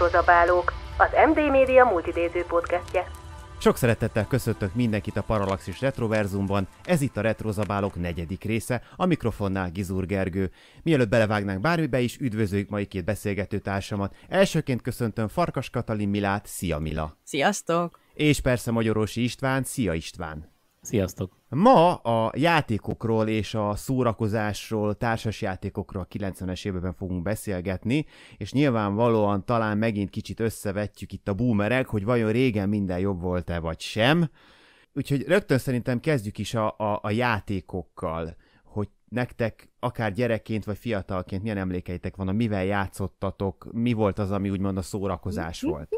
Retrozabálók, az MD Media multidéző podcastje. Sok szeretettel köszöntök mindenkit a Paralaxis Retroverzumban, ez itt a retrozabálok negyedik része, a mikrofonnál Gizur Gergő. Mielőtt belevágnánk bármibe is, üdvözöljük mai két beszélgető társamat. Elsőként köszöntöm Farkas Katalin Milát, szia Mila! Sziasztok! És persze Magyarorsi István, szia István! Sziasztok! Ma a játékokról és a szórakozásról, társasjátékokról a 90-es években fogunk beszélgetni, és nyilvánvalóan talán megint kicsit összevetjük itt a boomerek, hogy vajon régen minden jobb volt-e vagy sem. Úgyhogy rögtön szerintem kezdjük is a, a, a játékokkal, hogy nektek akár gyerekként vagy fiatalként milyen emlékeitek van, mivel játszottatok, mi volt az, ami úgymond a szórakozás volt?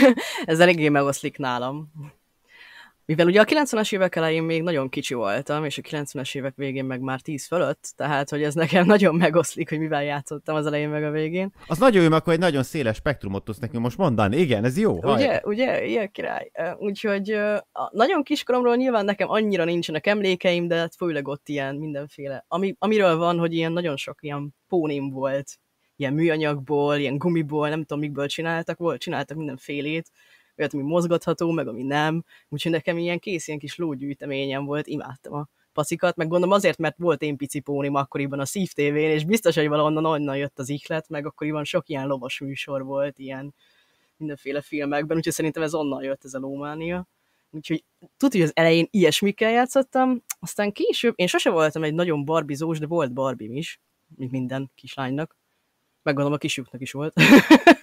Ez eléggé megoszlik nálam. Mivel ugye a 90-es évek elején még nagyon kicsi voltam, és a 90-es évek végén meg már 10 fölött, tehát hogy ez nekem nagyon megoszlik, hogy mivel játszottam az elején meg a végén. Az nagyon jó, akkor egy nagyon széles spektrumot tudsz nekünk most mondani. Igen, ez jó. Ugye, Ugye, ugye, ilyen király. Úgyhogy nagyon kiskoromról nyilván nekem annyira nincsenek emlékeim, de hát főleg ott ilyen mindenféle. Ami, amiről van, hogy ilyen nagyon sok ilyen pónim volt, ilyen műanyagból, ilyen gumiból, nem tudom mikből csináltak, volt, csináltak mindenfélét olyat, ami mozgatható, meg ami nem, úgyhogy nekem ilyen kész, ilyen kis lógyűjteményem volt, imádtam a pacikat, meg gondolom azért, mert volt én pici pónim akkoriban a Szív tv és biztos, hogy valahonnan onnan jött az ihlet, meg akkoriban sok ilyen lovas műsor volt, ilyen mindenféle filmekben, úgyhogy szerintem ez onnan jött ez a lómánia. Úgyhogy tudja, hogy az elején ilyesmikkel játszottam, aztán később, én sose voltam egy nagyon barbizós, de volt barbim is, mint minden kislánynak. Meggondolom, a kisjuknak is volt.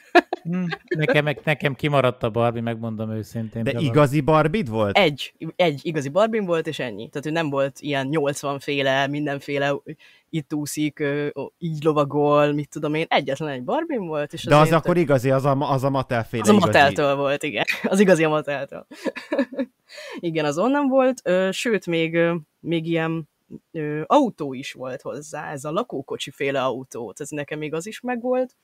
Hm. nekem, nekem kimaradt a Barbie, megmondom őszintén. De igazi Barbid volt? Egy, egy igazi Barbin volt, és ennyi. Tehát ő nem volt ilyen 80 féle, mindenféle itt úszik, így lovagol, mit tudom én, egyetlen egy Barbin volt. És az De az akkor tök... igazi, az a, az a Mattel féle Az a Matteltől volt, igen. Az igazi a Matteltől. igen, az onnan volt, sőt, még, még ilyen autó is volt hozzá, ez a lakókocsi féle autó, tehát nekem még az is megvolt,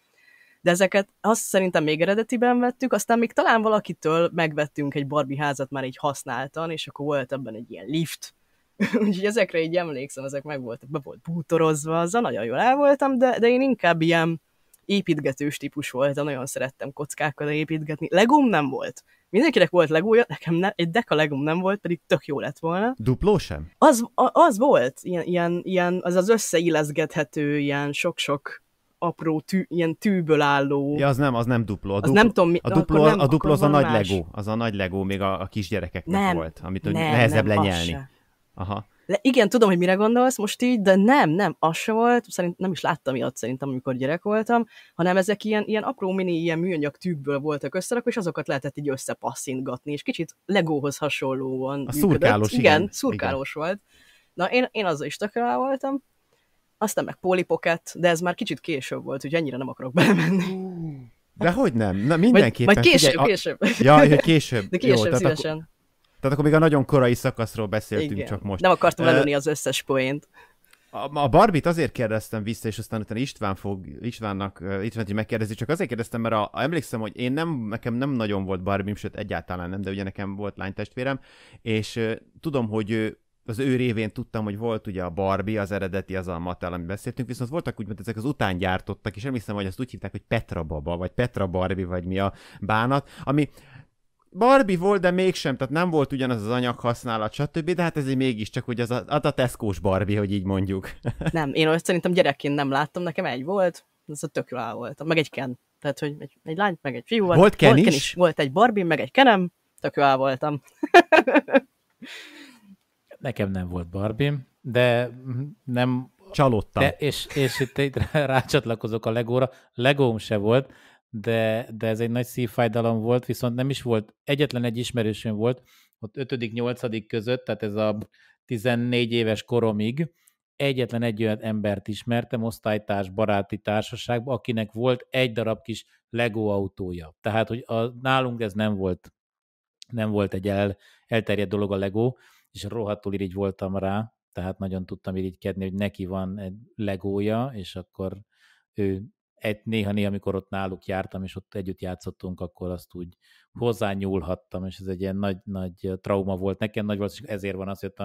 de ezeket azt szerintem még eredetiben vettük, aztán még talán valakitől megvettünk egy Barbie házat már így használtan, és akkor volt ebben egy ilyen lift, Úgyhogy ezekre így emlékszem, ezek meg voltak, be volt bútorozva, azzal nagyon jól el voltam, de, de én inkább ilyen építgetős típus voltam, nagyon szerettem kockákkal építgetni. legum nem volt. Mindenkinek volt legúja, nekem ne, egy deka legum nem volt, pedig tök jó lett volna. Dupló sem? Az, a, az volt, ilyen, ilyen, ilyen, az az összeilleszgethető, ilyen sok-sok apró tű, ilyen tűből álló. Ja, az nem, az nem dupló. A az nem tudom, mi, a dupló, nem, a dupló az a nagy más. legó, az a nagy legó még a, a kisgyerekeknek nem, volt, amit nem, nehezebb nem, lenyelni. Aha. Le, igen, tudom, hogy mire gondolsz most így, de nem, nem, az se volt, szerint nem is láttam ilyet szerintem, amikor gyerek voltam, hanem ezek ilyen, ilyen apró mini, ilyen műanyag tűkből voltak összerakva, és azokat lehetett így összepasszintgatni, és kicsit legóhoz hasonlóan A működött. szurkálós, igen. igen szurkálós igen. volt. Na, én, én azzal is tökéletes voltam, aztán meg Polly Pocket, de ez már kicsit később volt, hogy ennyire nem akarok belemenni. De hogy nem? Na mindenképpen. Majd, majd később, figyelj, később. A... Ja, ja, később. De később Jó, tehát szívesen. Akkor, tehát akkor még a nagyon korai szakaszról beszéltünk Igen. csak most. Nem akartam lelőni uh, az összes poént. A, Barbit azért kérdeztem vissza, és aztán utána István fog, Istvánnak, Istvánt is megkérdezni, csak azért kérdeztem, mert a, a, emlékszem, hogy én nem, nekem nem nagyon volt Barbim, sőt egyáltalán nem, de ugye nekem volt lánytestvérem, és uh, tudom, hogy ő az ő révén tudtam, hogy volt ugye a Barbie, az eredeti, az a Mattel, amit beszéltünk, viszont voltak úgymond ezek az utángyártottak, és emlékszem, hogy azt úgy hívták, hogy Petra Baba, vagy Petra Barbie, vagy mi a bánat, ami Barbie volt, de mégsem, tehát nem volt ugyanaz az anyaghasználat, stb., de hát ezért mégiscsak, hogy az a, az a tesco Barbie, hogy így mondjuk. nem, én azt szerintem gyerekként nem láttam, nekem egy volt, az a tök jó volt, meg egy Ken. Tehát, hogy egy, egy lány, meg egy fiú volt. Volt Ken, volt Ken is? Volt egy Barbie, meg egy Kenem, tök jó voltam. Nekem nem volt Barbim, de nem... Csalódtam. De, és, és itt, egy rácsatlakozok a Legóra. Legóm se volt, de, de ez egy nagy szívfájdalom volt, viszont nem is volt, egyetlen egy ismerősöm volt, ott 5.-8. között, tehát ez a 14 éves koromig, egyetlen egy olyan embert ismertem osztálytárs, baráti társaságban, akinek volt egy darab kis Lego autója. Tehát, hogy a, nálunk ez nem volt, nem volt egy el, elterjedt dolog a Lego, és rohadtul irigy voltam rá, tehát nagyon tudtam irigykedni, hogy neki van egy legója, és akkor ő egy, néha-néha, amikor ott náluk jártam, és ott együtt játszottunk, akkor azt úgy hozzányúlhattam, és ez egy ilyen nagy, nagy trauma volt nekem, nagy volt, és ezért van az, hogy a,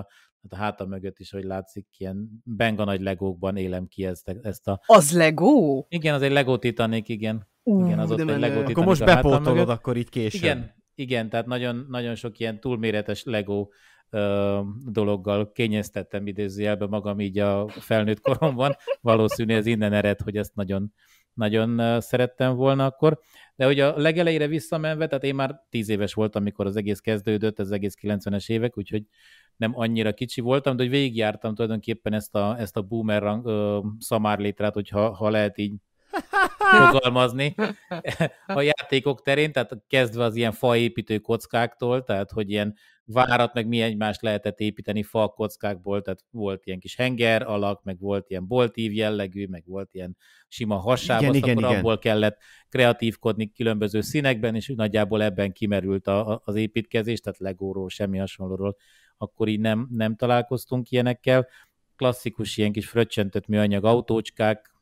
a hátam mögött is, hogy látszik, ilyen benga nagy legókban élem ki ezt, ezt a... Az legó? Igen, az egy legó titanik, igen. Uh, igen, az ott menő. egy legó Titanic Akkor most bepótolod, akkor itt később. Igen, igen, tehát nagyon, nagyon sok ilyen túlméretes legó dologgal kényeztettem idézőjelbe magam így a felnőtt koromban. Valószínű ez innen ered, hogy ezt nagyon, nagyon szerettem volna akkor. De hogy a legelejére visszamenve, tehát én már tíz éves voltam, amikor az egész kezdődött, az egész 90-es évek, úgyhogy nem annyira kicsi voltam, de hogy végigjártam tulajdonképpen ezt a, ezt a boomer szamárlétrát, hogyha ha lehet így fogalmazni a játékok terén, tehát kezdve az ilyen faépítő kockáktól, tehát hogy ilyen várat, meg mi egymást lehetett építeni falkockákból, tehát volt ilyen kis henger alak, meg volt ilyen boltív jellegű, meg volt ilyen sima hasába, igen, igen, igen. abból kellett kreatívkodni különböző színekben, és nagyjából ebben kimerült a, a, az építkezés, tehát legóról, semmi hasonlóról, akkor így nem, nem találkoztunk ilyenekkel. Klasszikus ilyen kis fröccsentett műanyag autócskák,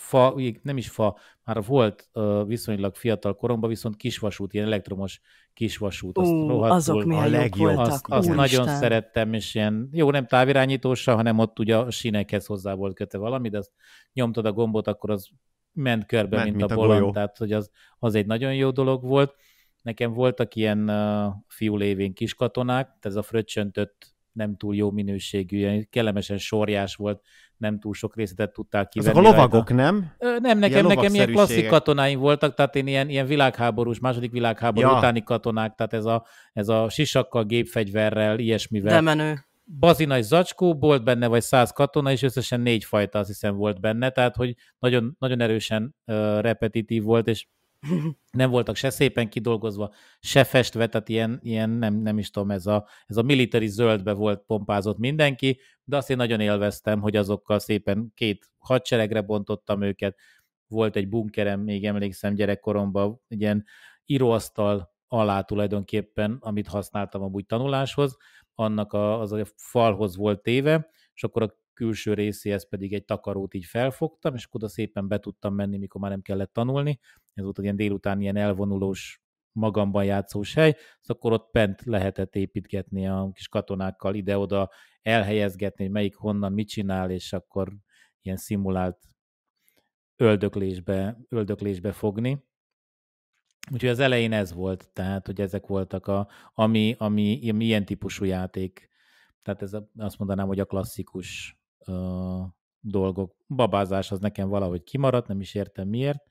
fa, nem is fa, már volt uh, viszonylag fiatal koromban, viszont kisvasút, ilyen elektromos kisvasút. Azt Ú, rohadtul, azok a legjobb. Azt, azt nagyon szerettem, és ilyen, jó, nem távirányítósa, hanem ott ugye a sinekhez hozzá volt köte valami, de azt nyomtad a gombot, akkor az ment körbe, ment, mint, mint a, a bolond, tehát hogy az, az egy nagyon jó dolog volt. Nekem voltak ilyen uh, fiú lévén kiskatonák, ez a fröccsöntött nem túl jó minőségű, ilyen kellemesen sorjás volt, nem túl sok részletet tudták kivenni. Azok a lovagok, rajta. nem? Ö, nem, nekem ilyen, nekem ilyen klasszik katonáim voltak, tehát én ilyen, ilyen világháborús, második világháború ja. utáni katonák, tehát ez a, ez a sisakkal, gépfegyverrel, ilyesmivel. De menő. Bazinai zacskó volt benne, vagy száz katona, és összesen négy fajta azt hiszem volt benne, tehát hogy nagyon, nagyon erősen uh, repetitív volt, és nem voltak se szépen kidolgozva, se festve, tehát ilyen, ilyen nem, nem is tudom, ez a, ez a military zöldbe volt pompázott mindenki, de azt én nagyon élveztem, hogy azokkal szépen két hadseregre bontottam őket, volt egy bunkerem, még emlékszem gyerekkoromban, egy ilyen íróasztal alá tulajdonképpen, amit használtam amúgy tanuláshoz, annak a, az a falhoz volt téve, és akkor a külső részéhez pedig egy takarót így felfogtam, és oda szépen be tudtam menni, mikor már nem kellett tanulni. Ez volt egy ilyen délután ilyen elvonulós, magamban játszós hely, szóval akkor ott bent lehetett építgetni a kis katonákkal ide-oda, elhelyezgetni, hogy melyik honnan mit csinál, és akkor ilyen szimulált öldöklésbe, öldöklésbe fogni. Úgyhogy az elején ez volt, tehát, hogy ezek voltak a, ami, ami, ami ilyen típusú játék. Tehát ez a, azt mondanám, hogy a klasszikus ö, dolgok. Babázás az nekem valahogy kimaradt, nem is értem miért.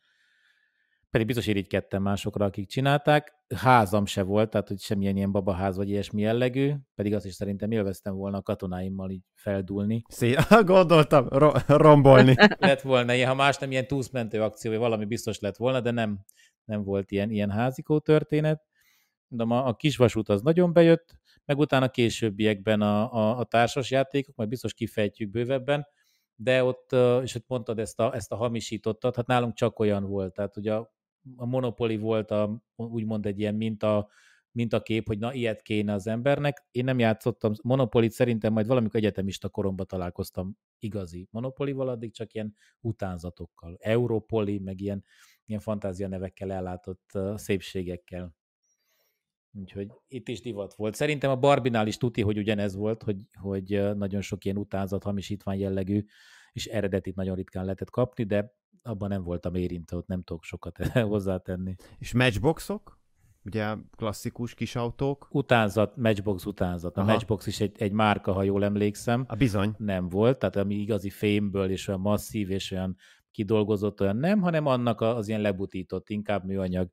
Pedig biztos irigykedtem másokra, akik csinálták. Házam se volt, tehát hogy semmilyen ilyen babaház vagy ilyesmi jellegű, pedig azt is szerintem élveztem volna a katonáimmal így feldulni. Szia, gondoltam, ro- rombolni. lett volna ilyen, ha más nem ilyen túszmentő akció, vagy valami biztos lett volna, de nem, nem volt ilyen, ilyen házikó történet. De a, a kisvasút az nagyon bejött, meg utána későbbiekben a, a, a társas játékok, majd biztos kifejtjük bővebben, de ott, és ott mondtad ezt a, ezt a hamisítottat, hát nálunk csak olyan volt, tehát ugye a, a monopoli volt a, úgymond egy ilyen minta, kép, hogy na ilyet kéne az embernek. Én nem játszottam monopolit, szerintem majd valamikor egyetemista koromban találkoztam igazi monopolival, addig csak ilyen utánzatokkal, Europoli, meg ilyen, ilyen fantázia nevekkel ellátott szépségekkel. Úgyhogy itt is divat volt. Szerintem a Barbinál is tuti, hogy ugyanez volt, hogy, hogy nagyon sok ilyen utánzat, hamisítvány jellegű, és eredetit nagyon ritkán lehetett kapni, de abban nem voltam érintve, ott nem tudok sokat hozzátenni. És matchboxok? Ugye klasszikus kis autók? Utánzat, matchbox utánzat. A Aha. matchbox is egy, egy márka, ha jól emlékszem. A bizony. Nem volt, tehát ami igazi fémből, és olyan masszív, és olyan kidolgozott, olyan nem, hanem annak az ilyen lebutított, inkább műanyag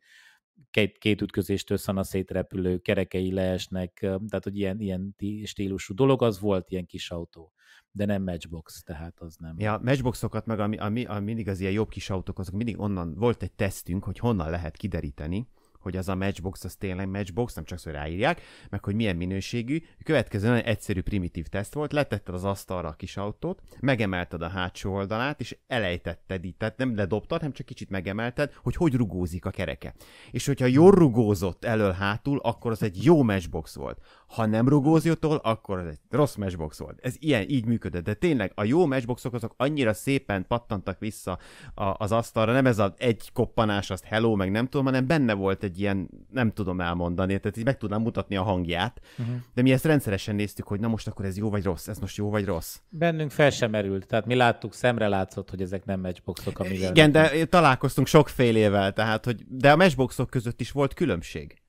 két, két ütközéstől szana szétrepülő, kerekei leesnek, tehát hogy ilyen, ilyen stílusú dolog az volt, ilyen kis autó de nem matchbox, tehát az nem. Ja, matchboxokat meg, ami, ami, ami mindig az ilyen jobb kis autók, azok mindig onnan volt egy tesztünk, hogy honnan lehet kideríteni, hogy az a matchbox az tényleg matchbox, nem csak hogy ráírják, meg hogy milyen minőségű. A következő nagyon egyszerű primitív teszt volt, letetted az asztalra a kis autót, megemelted a hátsó oldalát, és elejtetted itt tehát nem ledobtad, hanem csak kicsit megemelted, hogy hogy rugózik a kereke. És hogyha jól rugózott elől hátul, akkor az egy jó matchbox volt. Ha nem rugózjottól, akkor az egy rossz matchbox volt. Ez ilyen, így működött. De tényleg a jó matchboxok azok annyira szépen pattantak vissza az asztalra, nem ez az egy koppanás, azt hello, meg nem tudom, hanem benne volt egy egy ilyen, nem tudom elmondani, tehát így meg tudnám mutatni a hangját, uh-huh. de mi ezt rendszeresen néztük, hogy na most akkor ez jó vagy rossz, ez most jó vagy rossz. Bennünk fel sem merült, tehát mi láttuk, szemre látszott, hogy ezek nem matchboxok, amivel... Igen, de nem. találkoztunk sokfélével, tehát, hogy de a matchboxok között is volt különbség.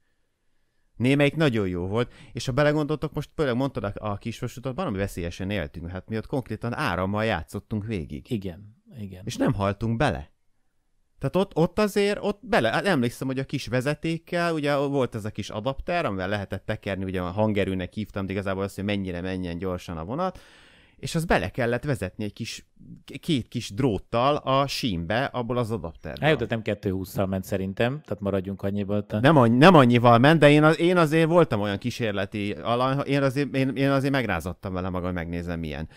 Némelyik nagyon jó volt, és ha belegondoltok, most például mondtad a, a kisvasutat, valami veszélyesen éltünk, hát mi ott konkrétan árammal játszottunk végig. Igen, igen. És nem haltunk bele. Tehát ott, ott azért, ott bele, hát emlékszem, hogy a kis vezetékkel, ugye volt ez a kis adapter, amivel lehetett tekerni, ugye a hangerőnek hívtam, de igazából azt, hogy mennyire menjen gyorsan a vonat, és az bele kellett vezetni egy kis, két kis dróttal a símbe, abból az adapterben. Eljött, nem 220-szal ment szerintem, tehát maradjunk annyival. Tehát... Nem, annyi, nem annyival ment, de én, az, én azért voltam olyan kísérleti alany, én azért, én, én azért megrázottam vele magam, hogy megnézem milyen.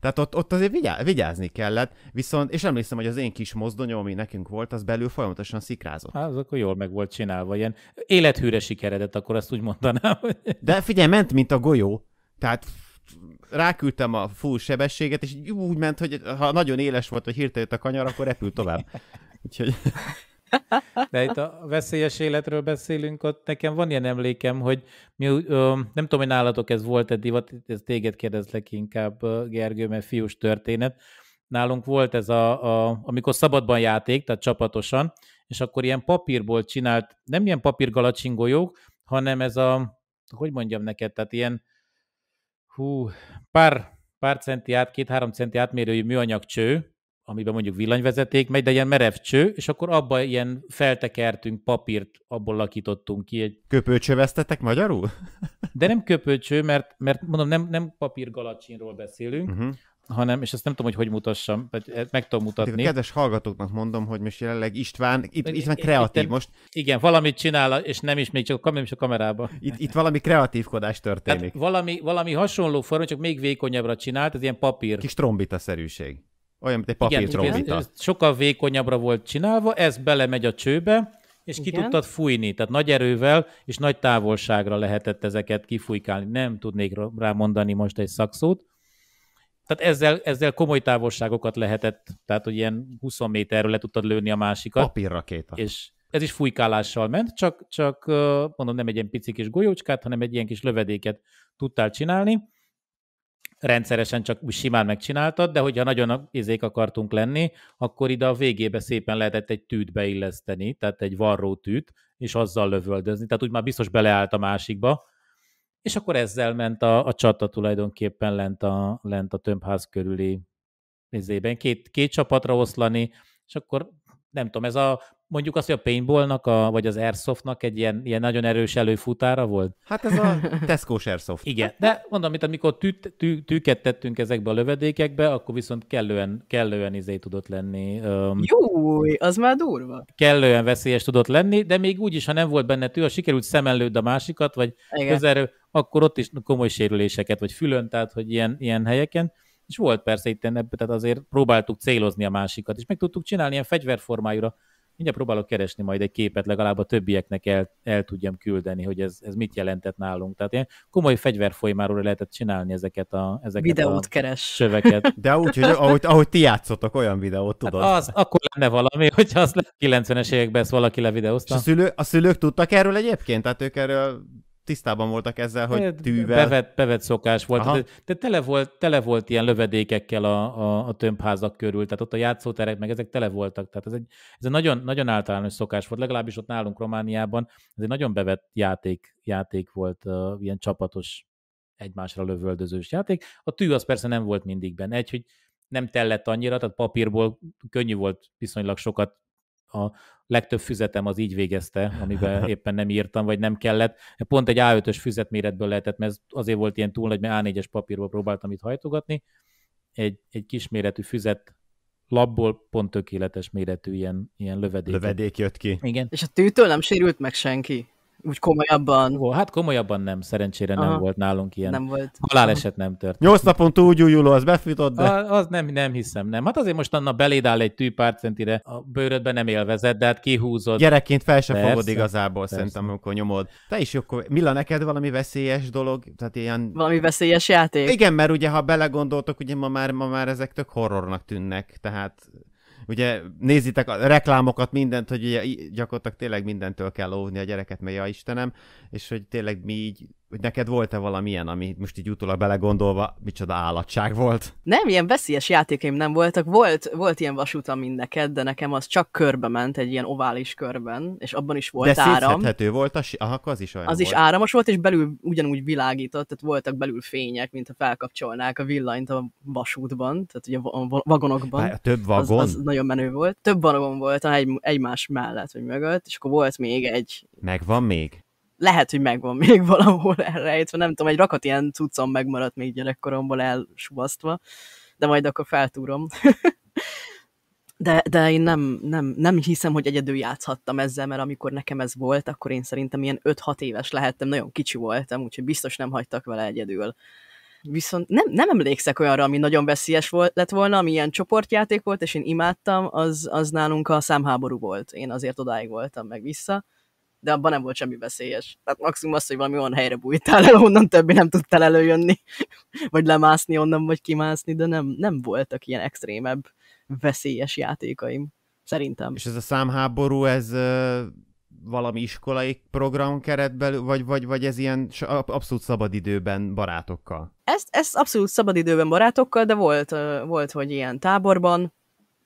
Tehát ott, ott azért vigyá- vigyázni kellett, viszont, és emlékszem, hogy az én kis mozdonyom, ami nekünk volt, az belül folyamatosan szikrázott. Hát, az akkor jól meg volt csinálva, ilyen élethűre sikeredett, akkor azt úgy mondanám. Hogy... De figyelj, ment, mint a golyó. Tehát ráküldtem a full sebességet, és úgy ment, hogy ha nagyon éles volt, hogy hirtelen a kanyar, akkor repült tovább. Úgyhogy... De itt a veszélyes életről beszélünk, ott nekem van ilyen emlékem, hogy mi, ö, nem tudom, hogy nálatok ez volt-e divat, ez téged kérdezlek inkább, Gergő, mert fiús történet. Nálunk volt ez, a, a, amikor szabadban játék, tehát csapatosan, és akkor ilyen papírból csinált, nem ilyen papírgalacsingolyók, hanem ez a, hogy mondjam neked, tehát ilyen, hú, pár, pár centi át, két-három centi átmérőjű műanyag cső, amiben mondjuk villanyvezeték megy, de ilyen merev cső, és akkor abba ilyen feltekertünk papírt, abból lakítottunk ki. Egy... köpőcső vesztetek magyarul? de nem köpőcső, mert, mert mondom, nem, nem papírgalacsinról beszélünk, uh-huh hanem, és ezt nem tudom, hogy hogy mutassam, eh, meg tudom mutatni. A kedves hallgatóknak mondom, hogy most jelenleg István, itt, István kreatív itt, most. Igen, valamit csinál, és nem is még csak a, is a kamerába. Itt, itt valami kreatívkodás történik. Hát valami, valami hasonló forma, csak még vékonyabbra csinált, ez ilyen papír. Kis trombita szerűség. Olyan, mint egy papírt igen, igen, ez sokkal vékonyabbra volt csinálva, ez belemegy a csőbe, és igen. tudtad fújni, tehát nagy erővel és nagy távolságra lehetett ezeket kifújkálni. Nem tudnék rámondani most egy szakszót. Tehát ezzel, ezzel komoly távolságokat lehetett, tehát hogy ilyen 20 méterről le tudtad lőni a másikat. Papírrakéta. És ez is fújkálással ment, csak, csak mondom, nem egy ilyen pici kis golyócskát, hanem egy ilyen kis lövedéket tudtál csinálni rendszeresen csak úgy simán megcsináltad, de hogyha nagyon izék akartunk lenni, akkor ide a végébe szépen lehetett egy tűt beilleszteni, tehát egy varró tűt, és azzal lövöldözni, tehát úgy már biztos beleállt a másikba, és akkor ezzel ment a, a csata tulajdonképpen lent a, lent a tömbház körüli izében. Két, két csapatra oszlani, és akkor nem tudom, ez a mondjuk azt, hogy a paintballnak, a, vagy az airsoftnak egy ilyen, ilyen nagyon erős előfutára volt? Hát ez a tesco airsoft. Igen, de mondom, mint amikor tű, tű, tűket tettünk ezekbe a lövedékekbe, akkor viszont kellően, kellően izé tudott lenni. Um, az már durva. Kellően veszélyes tudott lenni, de még úgy is, ha nem volt benne tű, ha sikerült szemellőd a másikat, vagy Igen. közelről, akkor ott is komoly sérüléseket, vagy fülön, tehát hogy ilyen, ilyen helyeken és volt persze itt, tehát azért próbáltuk célozni a másikat, és meg tudtuk csinálni ilyen fegyverformájúra mindjárt próbálok keresni majd egy képet, legalább a többieknek el, el tudjam küldeni, hogy ez, ez mit jelentett nálunk. Tehát ilyen komoly fegyverfolymáról lehetett csinálni ezeket a, ezeket Videót a keres. söveket. De úgy, hogy ahogy, ahogy ti játszotok, olyan videót, hát tudod. Hát az, akkor lenne valami, hogyha az 90-es években ezt valaki levideózta. És a, szülő, a szülők tudtak erről egyébként? Tehát ők erről tisztában voltak ezzel, hogy tűvel... Bevet, bevet szokás volt. Aha. De, de tele, volt, tele volt ilyen lövedékekkel a, a, a tömbházak körül, tehát ott a játszóterek, meg ezek tele voltak. Tehát ez egy, ez egy nagyon, nagyon általános szokás volt, legalábbis ott nálunk Romániában. Ez egy nagyon bevett játék, játék volt, uh, ilyen csapatos egymásra lövöldözős játék. A tű az persze nem volt mindig benne. Egy, hogy nem tellett annyira, tehát papírból könnyű volt viszonylag sokat a legtöbb füzetem az így végezte, amiben éppen nem írtam, vagy nem kellett. Pont egy A5-ös füzetméretből lehetett, mert ez azért volt ilyen túl nagy, mert A4-es papírból próbáltam itt hajtogatni. Egy, egy kisméretű füzet labból pont tökéletes méretű ilyen, ilyen lövedék. Lövedék jött ki. Igen. És a tűtől nem sérült meg senki? Úgy komolyabban. Ó, hát komolyabban nem, szerencsére Aha. nem volt nálunk ilyen. Nem volt. Haláleset nem történt. Nyolc napon gyújuló, az befutott, de... A, az nem, nem hiszem, nem. Hát azért most anna beléd áll egy tű pár centire, a bőrödben nem élvezed, de hát kihúzod. Gyerekként fel sem fogod igazából, persze. szerintem, amikor nyomod. Te is, jó, Milla, neked valami veszélyes dolog? Tehát ilyen... Valami veszélyes játék? Igen, mert ugye, ha belegondoltok, ugye ma már, ma már ezek tök horrornak tűnnek, tehát ugye nézitek a reklámokat, mindent, hogy ugye, gyakorlatilag tényleg mindentől kell óvni a gyereket, mert ja Istenem, és hogy tényleg mi így hogy neked volt-e valamilyen, ami most így utólag belegondolva, micsoda állatság volt? Nem, ilyen veszélyes játékaim nem voltak. Volt, volt ilyen vasútam neked, de nekem az csak körbe ment, egy ilyen ovális körben, és abban is volt de áram. De volt, a, aha, az is olyan Az volt. is áramos volt, és belül ugyanúgy világított, tehát voltak belül fények, mint ha felkapcsolnák a villanyt a vasútban, tehát ugye a vagonokban. Bár, több vagon? Az, az, nagyon menő volt. Több vagon volt egy, egymás mellett, vagy mögött, és akkor volt még egy... Megvan még? lehet, hogy megvan még valahol elrejtve, nem tudom, egy rakat ilyen cuccom megmaradt még gyerekkoromból elsubasztva, de majd akkor feltúrom. de, de én nem, nem, nem hiszem, hogy egyedül játszhattam ezzel, mert amikor nekem ez volt, akkor én szerintem ilyen 5-6 éves lehettem, nagyon kicsi voltam, úgyhogy biztos nem hagytak vele egyedül. Viszont nem, nem emlékszek olyanra, ami nagyon veszélyes volt, lett volna, ami ilyen csoportjáték volt, és én imádtam, az, az nálunk a számháború volt. Én azért odáig voltam meg vissza de abban nem volt semmi veszélyes. Tehát maximum az, hogy valami olyan helyre bújtál el, onnan többi nem tudtál előjönni, vagy lemászni onnan, vagy kimászni, de nem, nem voltak ilyen extrémebb veszélyes játékaim, szerintem. És ez a számháború, ez valami iskolai program keretben, vagy, vagy, vagy ez ilyen abszolút szabadidőben barátokkal? Ezt, ezt abszolút szabadidőben barátokkal, de volt, volt, hogy ilyen táborban,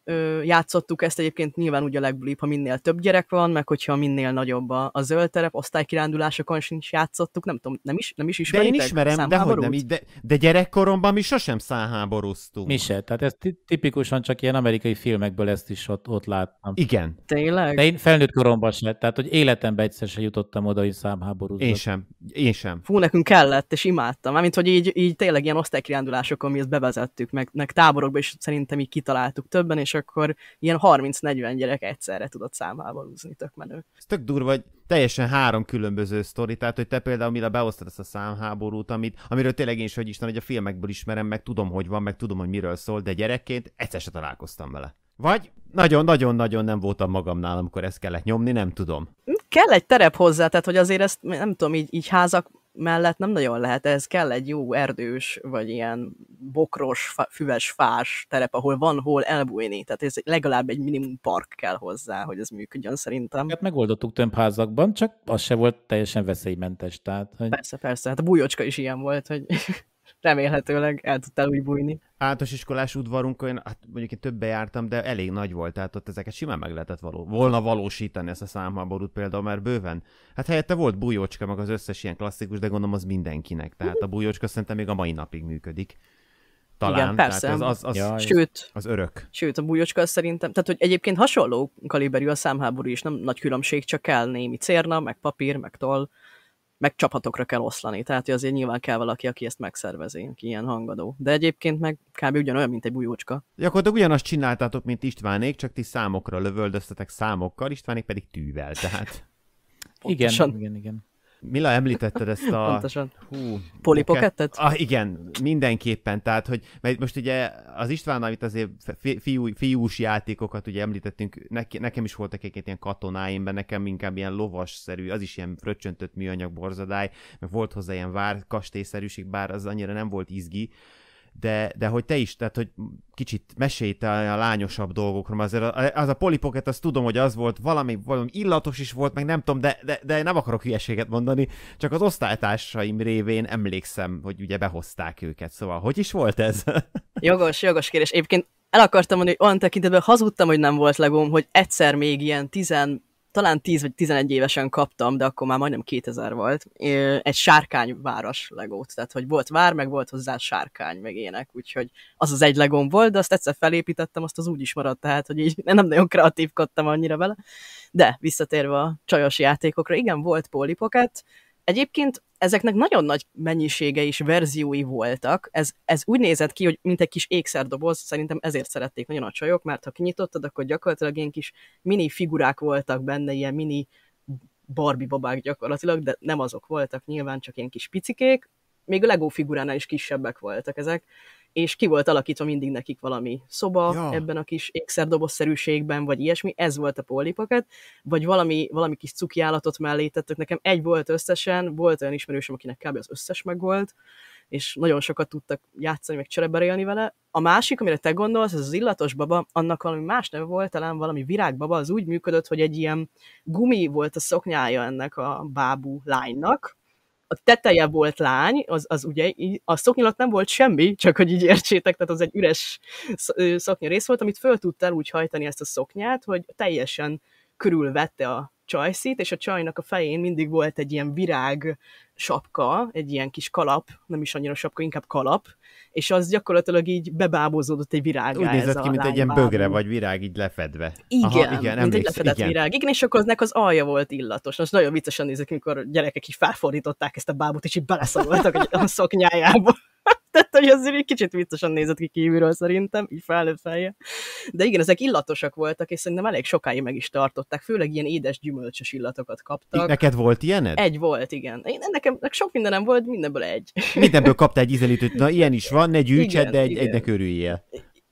ö, játszottuk ezt egyébként nyilván úgy a legbulibb, ha minél több gyerek van, meg hogyha minél nagyobb a, a zöld terep, osztálykirándulásokon sincs játszottuk, nem tudom, nem is, nem is ismeritek? De én ismerem, de hogy nem így, de, de gyerekkoromban mi sosem száháborúztunk. Mi se, tehát ez tipikusan csak ilyen amerikai filmekből ezt is ott, ott láttam. Igen. Tényleg? De én felnőtt koromban sem, tehát hogy életembe egyszer se jutottam oda, hogy számháborúztam. Én sem, én sem. Fú, nekünk kellett, és imádtam. Mármint, hogy így, így tényleg ilyen osztálykirándulásokon mi ezt bevezettük, meg, meg táborokban is szerintem így kitaláltuk többen, és akkor ilyen 30-40 gyerek egyszerre tudott számával húzni, tök menő. Ez tök durva, hogy teljesen három különböző sztori, tehát hogy te például mire beosztod ezt a számháborút, amit, amiről tényleg én is, hogy Isten, hogy a filmekből ismerem, meg tudom, hogy van, meg tudom, hogy miről szól, de gyerekként egyszer se találkoztam vele. Vagy nagyon-nagyon-nagyon nem voltam magamnál, amikor ezt kellett nyomni, nem tudom. Kell egy terep hozzá, tehát hogy azért ezt, nem tudom, így, így házak mellett nem nagyon lehet, ez kell egy jó erdős, vagy ilyen bokros, füves, fás terep, ahol van hol elbújni. Tehát ez legalább egy minimum park kell hozzá, hogy ez működjön szerintem. Hát megoldottuk több házakban csak az se volt teljesen veszélymentes. Tehát, hogy... Persze, persze, hát a bújocska is ilyen volt, hogy remélhetőleg el tudtál úgy bújni. Általános iskolás udvarunkon, hát mondjuk én többbe jártam, de elég nagy volt, tehát ott ezeket simán meg lehetett való, volna valósítani ezt a számháborút például, mert bőven. Hát helyette volt bújócska, meg az összes ilyen klasszikus, de gondolom az mindenkinek. Tehát a bújócska szerintem még a mai napig működik. Talán, Igen, persze. Tehát az, az, az, sőt, az örök. Sőt, a bújocska szerintem, tehát hogy egyébként hasonló kaliberű a számháború is, nem nagy különbség, csak kell némi cérna, meg papír, meg toll, meg csapatokra kell oszlani, tehát hogy azért nyilván kell valaki, aki ezt megszervezi, aki ilyen hangadó. De egyébként meg kb. ugyanolyan, mint egy bujócska. Gyakorlatilag ugyanazt csináltátok, mint Istvánék, csak ti számokra lövöldöztetek számokkal, Istvánék pedig tűvel, tehát. igen, igen, igen. Mila, említetted ezt a... Pontosan. Hú, Polipokettet? Ah, igen, mindenképpen. Tehát, hogy mert most ugye az István, amit azért fiú, fiús játékokat ugye említettünk, neki, nekem is voltak egy ilyen katonáim, mert nekem inkább ilyen lovasszerű, az is ilyen fröccsöntött műanyag borzadály, meg volt hozzá ilyen vár kastélyszerűség, bár az annyira nem volt izgi de, de hogy te is, tehát hogy kicsit mesélj te a lányosabb dolgokról, azért az a polipoket, azt tudom, hogy az volt valami, valami illatos is volt, meg nem tudom, de, de, de nem akarok hülyeséget mondani, csak az osztálytársaim révén emlékszem, hogy ugye behozták őket, szóval hogy is volt ez? jogos, jogos kérdés. Egyébként el akartam mondani, hogy olyan tekintetben hazudtam, hogy nem volt legom, hogy egyszer még ilyen tizen talán 10 vagy 11 évesen kaptam, de akkor már majdnem 2000 volt, egy sárkányváros legót, tehát hogy volt vár, meg volt hozzá sárkány, meg ének, úgyhogy az az egy legom volt, de azt egyszer felépítettem, azt az úgy is maradt, tehát hogy így nem nagyon kreatívkodtam annyira vele, de visszatérve a csajos játékokra, igen, volt Polly Pocket, Egyébként ezeknek nagyon nagy mennyisége és verziói voltak. Ez, ez úgy nézett ki, hogy mint egy kis ékszerdoboz, szerintem ezért szerették nagyon a csajok, mert ha kinyitottad, akkor gyakorlatilag ilyen kis mini figurák voltak benne, ilyen mini Barbie babák gyakorlatilag, de nem azok voltak nyilván, csak ilyen kis picikék, még a Lego figuránál is kisebbek voltak ezek, és ki volt alakítva mindig nekik valami szoba ja. ebben a kis ékszerdobozszerűségben, vagy ilyesmi, ez volt a pólipaket, vagy valami, valami kis cuki állatot mellé tettek. Nekem egy volt összesen, volt olyan ismerősöm, akinek kb. az összes megvolt, és nagyon sokat tudtak játszani, meg csereberélni vele. A másik, amire te gondolsz, ez az illatos baba, annak valami más neve volt, talán valami virágbaba, az úgy működött, hogy egy ilyen gumi volt a szoknyája ennek a bábú lánynak, a teteje volt lány, az, az ugye, a szoknyalat nem volt semmi, csak hogy így értsétek, tehát az egy üres szoknya rész volt, amit föl tudtál úgy hajtani ezt a szoknyát, hogy teljesen körülvette a csajszit, és a csajnak a fején mindig volt egy ilyen virág sapka, egy ilyen kis kalap, nem is annyira sapka, inkább kalap, és az gyakorlatilag így bebábozódott egy virág. Úgy nézett ki, mint egy ilyen bögre vagy virág így lefedve. Igen, Aha, igen mint egy lefedett igen. virág. Igen, és akkor aznek az alja volt illatos. Most nagyon viccesen nézek, amikor mikor gyerekek így felfordították ezt a bábot, és így beleszagoltak a szoknyájába tehát hogy azért egy kicsit viccesen nézett ki kívülről szerintem, így felnőtt felje. De igen, ezek illatosak voltak, és szerintem elég sokáig meg is tartották, főleg ilyen édes gyümölcsös illatokat kaptak. Itt neked volt ilyened? Egy volt, igen. Én, nekem sok mindenem volt, mindenből egy. Mindenből kapta egy ízelítőt, na ilyen is van, ne gyűjtsed, de egy, egynek örüljél.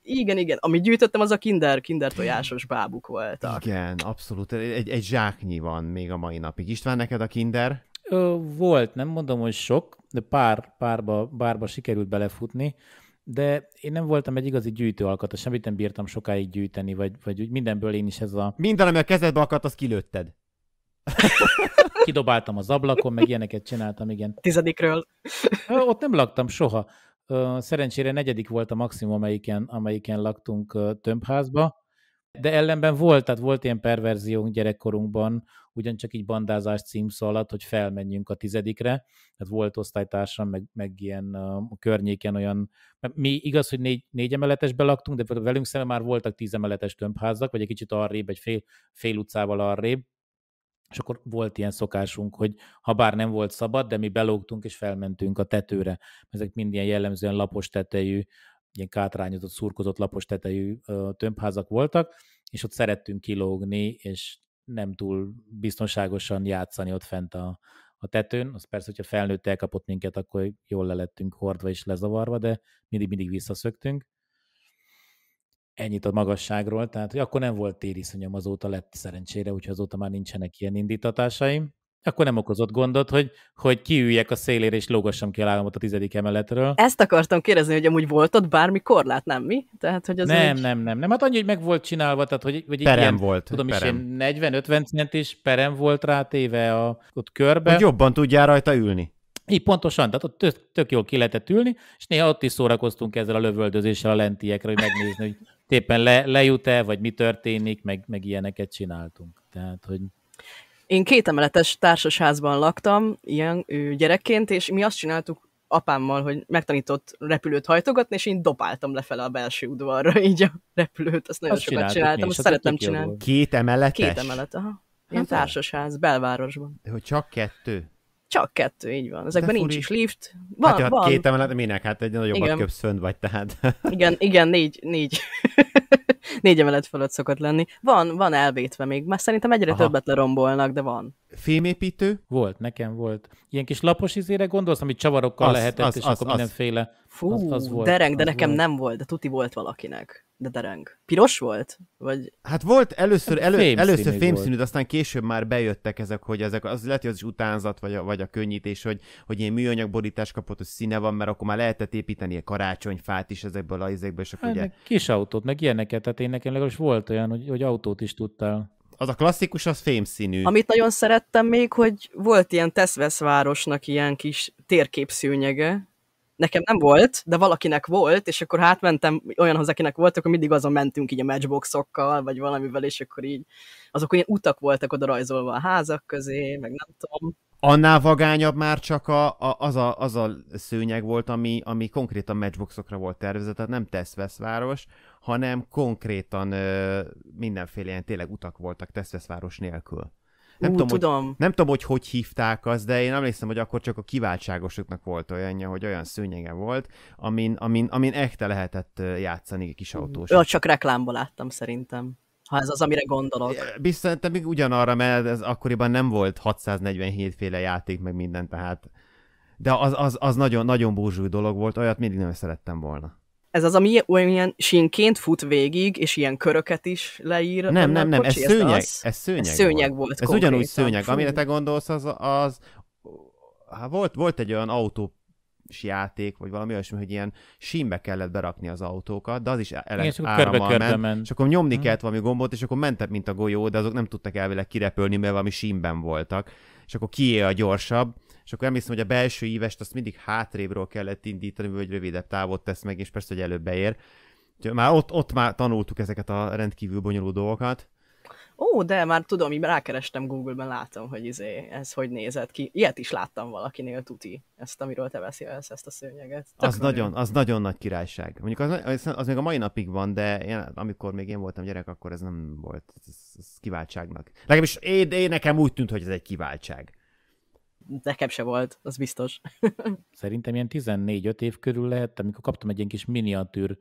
Igen, igen. Amit gyűjtöttem, az a kinder, kinder tojásos bábuk voltak. Igen, abszolút. Egy, egy zsáknyi van még a mai napig. István, neked a kinder? ö, volt, nem mondom, hogy sok, de pár, párba, párba sikerült belefutni, de én nem voltam egy igazi gyűjtő alkata, semmit nem bírtam sokáig gyűjteni, vagy, vagy úgy mindenből én is ez a... Minden, ami a kezedbe akadt, azt kilőtted. Kidobáltam az ablakon, meg ilyeneket csináltam, igen. Tizedikről. Ott nem laktam soha. Szerencsére negyedik volt a maximum, amelyiken, amelyiken laktunk tömbházba, de ellenben volt, tehát volt ilyen perverziónk gyerekkorunkban, ugyancsak így bandázás címszó alatt, hogy felmenjünk a tizedikre. Tehát volt osztálytársam, meg, meg ilyen uh, környéken olyan, mi igaz, hogy négy, négy emeletesbe laktunk, de velünk szemben már voltak tíz emeletes tömbházak, vagy egy kicsit arrébb, egy fél, fél utcával arrébb, és akkor volt ilyen szokásunk, hogy ha bár nem volt szabad, de mi belógtunk és felmentünk a tetőre. Ezek mind ilyen jellemzően lapos tetejű ilyen kátrányozott, szurkozott lapos tetejű tömbházak voltak, és ott szerettünk kilógni, és nem túl biztonságosan játszani ott fent a, a tetőn. Az persze, hogyha felnőtt elkapott minket, akkor jól le lettünk hordva és lezavarva, de mindig-mindig visszaszöktünk. Ennyit a magasságról, tehát hogy akkor nem volt tériszonyom, azóta lett szerencsére, úgyhogy azóta már nincsenek ilyen indítatásaim. Akkor nem okozott gondot, hogy, hogy kiüljek a szélére és lógassam ki a lábamot a tizedik emeletről. Ezt akartam kérdezni, hogy amúgy volt ott bármi korlát, nem mi? Tehát, hogy az nem, így... nem, nem, nem. Hát annyi, hogy meg volt csinálva, tehát hogy, hogy perem ilyen, volt. Tudom perem. is, 40-50 is perem volt rátéve a, ott körbe. Hogy jobban tudjál rajta ülni. Így pontosan, tehát ott tök, tök jól ki lehetett ülni, és néha ott is szórakoztunk ezzel a lövöldözéssel a lentiekre, hogy megnézni, hogy éppen le, lejut-e, vagy mi történik, meg, meg ilyeneket csináltunk. Tehát, hogy én két emeletes társasházban laktam, ilyen ő, gyerekként, és mi azt csináltuk apámmal, hogy megtanított repülőt hajtogatni, és én dobáltam lefele a belső udvarra így a repülőt. Azt nagyon azt sokat csináltam, azt szeretem csinálni. Két emeletes? Két emelet, aha. Ilyen hát társasház, belvárosban. De hogy csak kettő? Csak kettő, így van. Ezekben nincs is lift. Van, hát, hát van. Két emelet, minek? Hát egy nagyobbat köpsz fönt vagy, tehát. igen, igen, négy, négy. négy emelet fölött szokott lenni. Van, van elvétve még, már szerintem egyre Aha. többet lerombolnak, de van. Fémépítő? Volt, nekem volt. Ilyen kis lapos izére gondolsz, amit csavarokkal az, lehetett, az, és az, akkor az. mindenféle... Fú, az, az volt, dereng, de az nekem volt. nem volt, de tuti volt valakinek. De dereng. Piros volt? Vagy... Hát volt először, elő, fém először fémszínű, aztán később már bejöttek ezek, hogy ezek, az lehet, hogy az is utánzat, vagy a, vagy a könnyítés, hogy, hogy ilyen műanyag borítás kapott, hogy színe van, mert akkor már lehetett építeni a karácsonyfát is ezekből a izékből, és akkor hát, ugye... Kis autót, meg ilyeneket, tehát én nekem legalábbis volt olyan, hogy, hogy autót is tudtál az a klasszikus, az fémszínű. Amit nagyon szerettem még, hogy volt ilyen Teszvesz városnak ilyen kis térképszűnyege. Nekem nem volt, de valakinek volt, és akkor mentem olyanhoz, akinek volt, akkor mindig azon mentünk így a matchboxokkal, vagy valamivel, és akkor így azok ilyen utak voltak oda rajzolva a házak közé, meg nem tudom annál vagányabb már csak a, a, az, a, az a szőnyeg volt, ami, ami konkrétan matchboxokra volt tervezett, tehát nem tesz város, hanem konkrétan ö, mindenféle ilyen tényleg utak voltak Teszveszváros nélkül. Nem, Ú, tudom, tudom. Hogy, nem tudom, hogy hogy hívták azt, de én emlékszem, hogy akkor csak a kiváltságosoknak volt olyanja, hogy olyan szőnyege volt, amin, amin, amin echte lehetett játszani egy kis autós. Ő csak reklámban láttam szerintem. Ha ez az, amire gondolok. Biztosan, te még ugyanarra, mert ez akkoriban nem volt 647 féle játék, meg minden, tehát de az, az, az nagyon, nagyon búzsúj dolog volt, olyat mindig nem szerettem volna. Ez az, ami olyan sínként fut végig, és ilyen köröket is leír. Nem, nem, nem, kocsi, ez, szőnyeg, az... ez szőnyeg. Ez szőnyeg volt. volt ez konkrétan. ugyanúgy szőnyeg. Fú. Amire te gondolsz, az, az hát volt, volt egy olyan autó játék, vagy valami olyasmi, hogy ilyen sínbe kellett berakni az autókat, de az is ele- Igen, ment, ment, és akkor nyomni mhm. kellett valami gombot, és akkor mentek, mint a golyó, de azok nem tudtak elvileg kirepülni, mert valami sínben voltak, és akkor kié a gyorsabb, és akkor emlékszem, hogy a belső ívest azt mindig hátrébről kellett indítani, hogy rövidebb távot tesz meg, és persze, hogy előbb beér. Úgyhogy már ott, ott már tanultuk ezeket a rendkívül bonyolult dolgokat. Ó, de már tudom, így rákerestem Google-ben, látom, hogy izé, ez hogy nézett ki. Ilyet is láttam valakinél, tuti, ezt, amiről te beszélsz, ezt a szőnyeget. Tök az nagyon, az nagyon nagy királyság. Mondjuk az, az, az még a mai napig van, de én, amikor még én voltam gyerek, akkor ez nem volt, ez, ez kiváltságnak. Legalábbis én, én, nekem úgy tűnt, hogy ez egy kiváltság nekem se volt, az biztos. Szerintem ilyen 14-5 év körül lehet, amikor kaptam egy ilyen kis miniatűr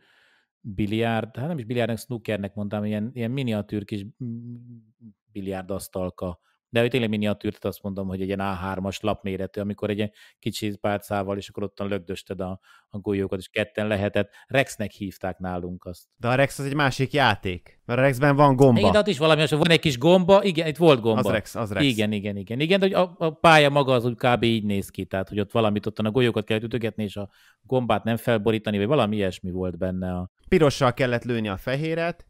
biliárd, hát nem is biliárdnak, snookernek mondtam, ilyen, ilyen miniatűr kis biliárdasztalka de hogy tényleg miniatűrt, azt mondom, hogy egy ilyen A3-as lapméretű, amikor egy ilyen kicsi pálcával, és akkor ottan lögdösted a, a golyókat, és ketten lehetett. Rexnek hívták nálunk azt. De a Rex az egy másik játék, mert a Rexben van gomba. Igen, de ott is valami, van egy kis gomba, igen, itt volt gomba. Az Rex, az Rex. Igen, igen, igen. Igen, de a, a pálya maga az úgy kb. így néz ki, tehát hogy ott valamit ottan a golyókat kellett ütögetni, és a gombát nem felborítani, vagy valami ilyesmi volt benne. A... Pirossal kellett lőni a fehéret,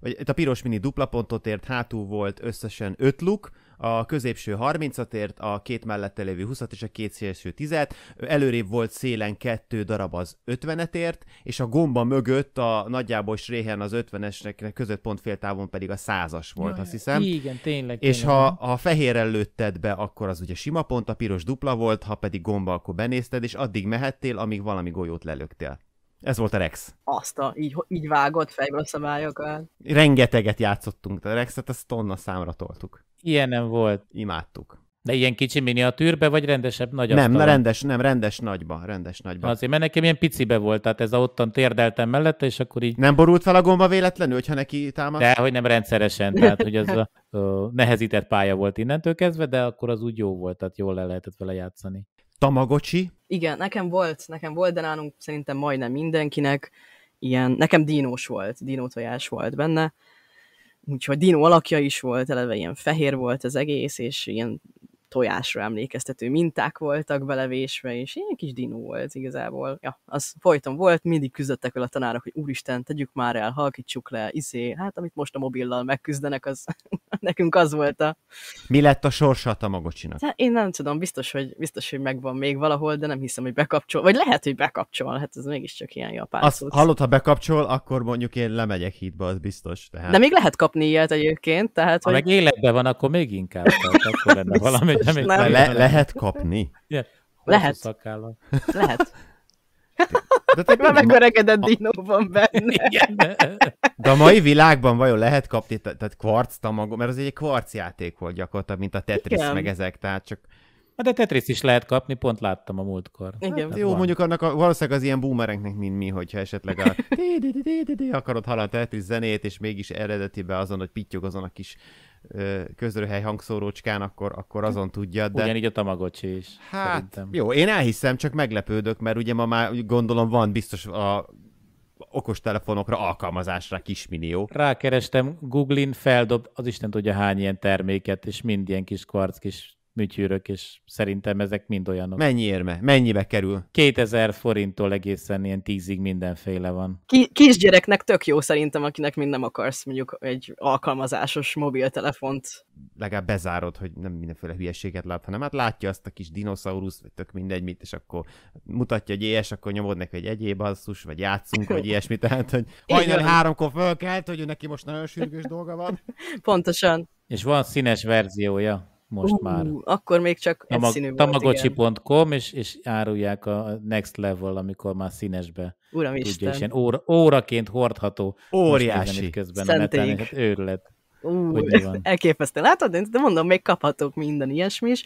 vagy itt a piros mini dupla pontot ért, hátul volt összesen öt luk, a középső 30-at ért, a két mellette lévő 20-at és a két szélső 10-et, előrébb volt szélen kettő darab az 50-et ért, és a gomba mögött a nagyjából Sréhen az 50-esnek között pont féltávon pedig a 100-as volt, Jaj, azt hiszem. Igen, tényleg. És tényleg. ha, a fehérrel lőtted be, akkor az ugye sima pont, a piros dupla volt, ha pedig gomba, akkor benézted, és addig mehettél, amíg valami golyót lelöktél. Ez volt a Rex. Azt a, így, így vágott fejből a szabályokat. Rengeteget játszottunk, a a Rexet azt tonna számra toltuk. Ilyen nem volt. Imádtuk. De ilyen kicsi miniatűrbe, vagy rendesebb nagy Nem, na rendes, nem, rendes nagyba, rendes nagyba. Azért, mert nekem ilyen picibe volt, tehát ez a ottan térdeltem mellette, és akkor így... Nem borult fel a gomba véletlenül, hogyha neki támaszt? De, hogy nem rendszeresen, tehát hogy az a, ö, nehezített pálya volt innentől kezdve, de akkor az úgy jó volt, tehát jól le lehetett vele játszani. Tamagocsi? Igen, nekem volt, nekem volt, de nálunk szerintem majdnem mindenkinek ilyen, nekem dinós volt, dínótojás volt benne, úgyhogy dinó alakja is volt, eleve ilyen fehér volt az egész, és ilyen tojásra emlékeztető minták voltak belevésve, és ilyen kis dinó volt igazából. Ja, az folyton volt, mindig küzdöttek vele a tanárok, hogy úristen, tegyük már el, halkítsuk le, izé, hát amit most a mobillal megküzdenek, az nekünk az volt a... Mi lett a sorsa a tamagocsinak? Hát én nem tudom, biztos hogy, biztos, hogy megvan még valahol, de nem hiszem, hogy bekapcsol, vagy lehet, hogy bekapcsol, hát ez mégiscsak ilyen japán Azt szót. ha bekapcsol, akkor mondjuk én lemegyek hídba, az biztos. Tehát... De még lehet kapni ilyet egyébként, tehát... Ha hogy... meg életben van, akkor még inkább, tehát akkor lenne valami nem, nem. Le- lehet kapni? Yeah. Lehet. Szakállal. Lehet. De te Már megöregedett dinó van benne. Igen. De a mai világban vajon lehet kapni, tehát kvarc tamagot, mert az egy kvarc játék volt gyakorlatilag, mint a Tetris Igen. meg ezek, tehát csak... Hát de Tetris is lehet kapni, pont láttam a múltkor. Igen. Hát, jó, van. mondjuk annak a, valószínűleg az ilyen boomereknek, mint mi, hogyha esetleg a akarod hallani a Tetris zenét, és mégis eredetibe azon, hogy pittyog azon a kis közröhely hangszórócskán, akkor, akkor azon tudja. De... Ugyanígy a Tamagocsi is. Hát, szerintem. jó, én elhiszem, csak meglepődök, mert ugye ma már gondolom van biztos a okostelefonokra alkalmazásra kisminió. Rákerestem, Googlin feldob, az Isten tudja hány ilyen terméket, és mind ilyen kis kvarc kis műtyűrök, és szerintem ezek mind olyanok. Mennyi érme? Mennyibe kerül? 2000 forinttól egészen ilyen tízig mindenféle van. Ki, kisgyereknek tök jó szerintem, akinek mind nem akarsz mondjuk egy alkalmazásos mobiltelefont. Legalább bezárod, hogy nem mindenféle hülyeséget lát, hanem hát látja azt a kis dinoszauruszt, vagy tök mindegy mit, és akkor mutatja hogy éjes, akkor nyomod neki egy egyéb asszus, vagy játszunk, vagy ilyesmi, tehát hogy hajnali háromkor fölkelt, hogy neki most nagyon sürgős dolga van. Pontosan. És van színes verziója most uh, már. Akkor még csak Tamag- színű Tamagocsi.com, és, és árulják a Next Level, amikor már színesbe Uramisten. tudja, és ilyen óra, óraként hordható. Óriási. Közben Szentélyik. a neten, hát őrület. uh, elképesztő. Látod, de mondom, még kaphatok minden ilyesmi is.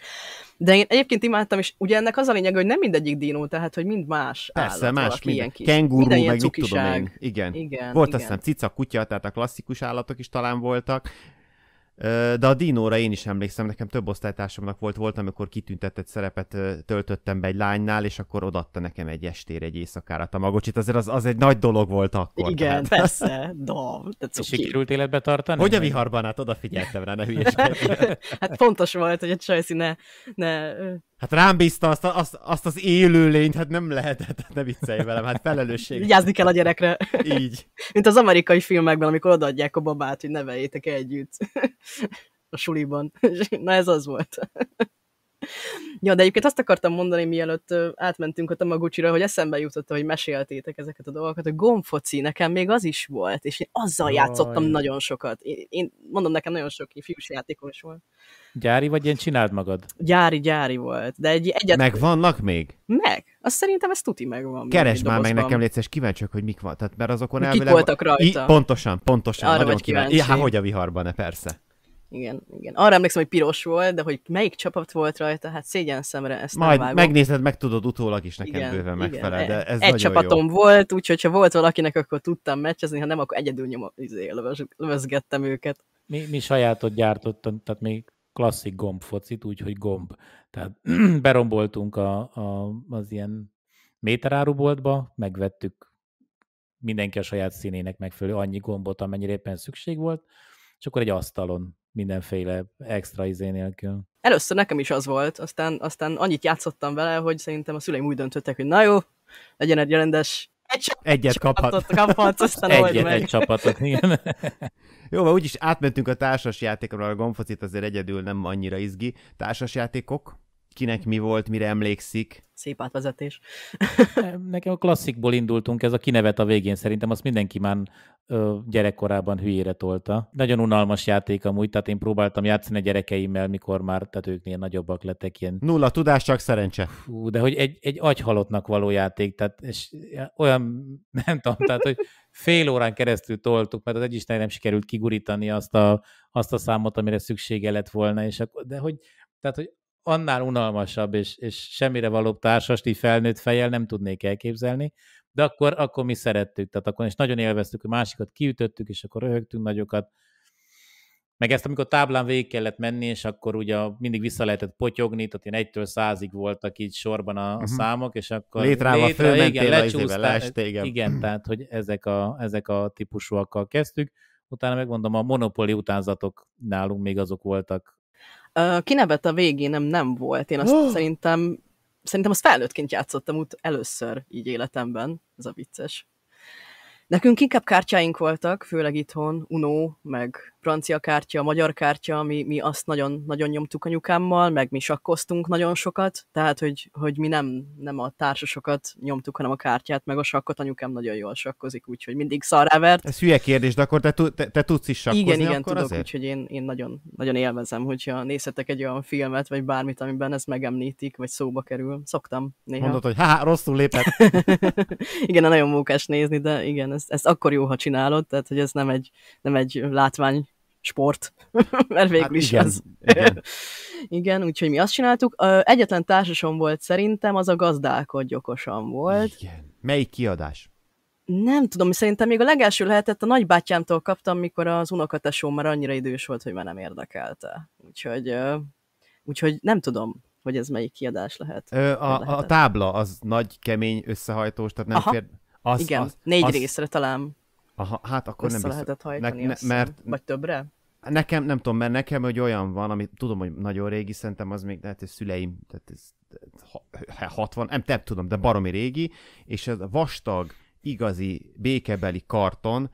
De én egyébként imádtam, és ugye ennek az a lényeg, hogy nem mindegyik dinó, tehát, hogy mind más Persze, állat, más, minden. Kis, kenguru, minden meg cukiság. mit tudom én. Igen. igen Volt igen. aztán cica, kutya, tehát a klasszikus állatok is talán voltak, de a Dinóra én is emlékszem, nekem több osztálytársamnak volt, volt, amikor kitüntetett szerepet töltöttem be egy lánynál, és akkor odatta nekem egy estére, egy éjszakára a magocsit. Azért az, az egy nagy dolog volt akkor. Igen, tehát. persze, dom. És sikerült életbe tartani? Hogy a viharban hát odafigyeltem rá, ne hülyeskedj. hát fontos volt, hogy a Csajci ne, ne Hát rám bízta azt, azt, azt az lényt, hát nem lehetett, hát ne viccelj velem, hát felelősség. Vigyázni kell a gyerekre. Így. Mint az amerikai filmekben, amikor odaadják a babát, hogy neveljétek együtt a suliban. Na ez az volt ja, de egyébként azt akartam mondani, mielőtt átmentünk a magucsira, hogy eszembe jutott, hogy meséltétek ezeket a dolgokat, hogy gomfoci nekem még az is volt, és én azzal Aj. játszottam nagyon sokat. Én, én mondom, nekem nagyon sok fiús játékos volt. Gyári vagy ilyen csináld magad? Gyári, gyári volt. De egy egyet... vannak még? Meg. Azt szerintem ez tuti megvan. Keresd már meg nekem, létszés, kíváncsiak, hogy mik van. Tehát, mert azokon Kik elvileg... voltak rajta? I, pontosan, pontosan. Arra nagyon vagy kíváncsi. kíváncsi. Ja, hát hogy a viharban, ne persze. Igen, igen. Arra emlékszem, hogy piros volt, de hogy melyik csapat volt rajta, hát szégyen szemre ezt Majd nem vágom. megnézed, meg tudod utólag is nekem igen, bőven megfelel, igen. de e- ez Egy csapatom jó. volt, úgyhogy ha volt valakinek, akkor tudtam meccsezni, ha nem, akkor egyedül nyom, izé, lövözgettem őket. Mi, mi sajátot gyártottam, tehát még klasszik gomb focit, úgyhogy gomb. Tehát beromboltunk a, a, az ilyen méteráruboltba, megvettük mindenki a saját színének megfelelő annyi gombot, amennyire éppen szükség volt, és akkor egy asztalon mindenféle extra izé nélkül. Először nekem is az volt, aztán, aztán annyit játszottam vele, hogy szerintem a szüleim úgy döntöttek, hogy na jó, legyen egy rendes egy csapat, Egyet kaphat. kaphat, aztán Egyet, meg. egy csapatot, igen. Jó, mert úgyis átmentünk a társas játékra, a gomfocit azért egyedül nem annyira izgi. Társas játékok? kinek mi volt, mire emlékszik. Szép átvezetés. Nekem a klasszikból indultunk, ez a kinevet a végén szerintem, azt mindenki már gyerekkorában hülyére tolta. Nagyon unalmas játék amúgy, tehát én próbáltam játszani a gyerekeimmel, mikor már, tehát ők ilyen nagyobbak lettek ilyen. Nulla tudás, csak szerencse. Fú, de hogy egy, egy agyhalottnak való játék, tehát és olyan, nem tudom, tehát hogy fél órán keresztül toltuk, mert az egy nem sikerült kigurítani azt a, azt a számot, amire szüksége lett volna, és akkor, de hogy tehát, hogy annál unalmasabb és, és semmire valóbb társas, így felnőtt fejjel nem tudnék elképzelni, de akkor, akkor mi szerettük, tehát akkor is nagyon élveztük, hogy másikat kiütöttük, és akkor röhögtünk nagyokat, meg ezt, amikor táblán végig kellett menni, és akkor ugye mindig vissza lehetett potyogni, tehát én egytől százig voltak így sorban a, uh-huh. számok, és akkor létrával létre, igen, lecsúsztál. Igen, igen mhm. tehát hogy ezek a, ezek a típusúakkal kezdtük. Utána megmondom, a monopoli utánzatok nálunk még azok voltak Uh, kinevet a végén nem, nem volt. Én azt oh. szerintem, szerintem azt felnőttként játszottam út először így életemben. Ez a vicces. Nekünk inkább kártyáink voltak, főleg itthon, Uno, meg francia kártya, magyar kártya, mi, mi azt nagyon, nagyon nyomtuk anyukámmal, meg mi sakkoztunk nagyon sokat, tehát hogy, hogy mi nem, nem a társasokat nyomtuk, hanem a kártyát, meg a sakkot anyukám nagyon jól sakkozik, úgyhogy mindig szarávert. Ez hülye kérdés, de akkor te, te, te tudsz is sakkozni Igen, igen, akkor tudok, azért? úgyhogy én, én nagyon, nagyon élvezem, hogyha nézhetek egy olyan filmet, vagy bármit, amiben ez megemlítik, vagy szóba kerül. Szoktam néha. Mondod, hogy há, rosszul lépett. igen, nagyon mókás nézni, de igen, ezt, ezt akkor jó, ha csinálod, tehát hogy ez nem egy, nem egy látvány sport, mert végül hát is igen, az. Igen. igen, úgyhogy mi azt csináltuk. Egyetlen társasom volt szerintem, az a gazdálkodj okosan volt. Igen. Melyik kiadás? Nem tudom, szerintem még a legelső lehetett a nagybátyámtól kaptam, mikor az unokatesóm már annyira idős volt, hogy már nem érdekelte. Úgyhogy, úgyhogy nem tudom, hogy ez melyik kiadás lehet. Ö, a, a tábla az nagy, kemény, összehajtós, tehát nem Aha. fér... Az, Igen, az, négy az... részre talán Aha, hát akkor nem lehetett hajtani, ne, ne, mert... Vagy többre? Nekem, nem tudom, mert nekem hogy olyan van, amit tudom, hogy nagyon régi, szerintem az még, hát ez szüleim, tehát ez 60, nem, nem tudom, de baromi régi, és ez vastag, igazi, békebeli karton,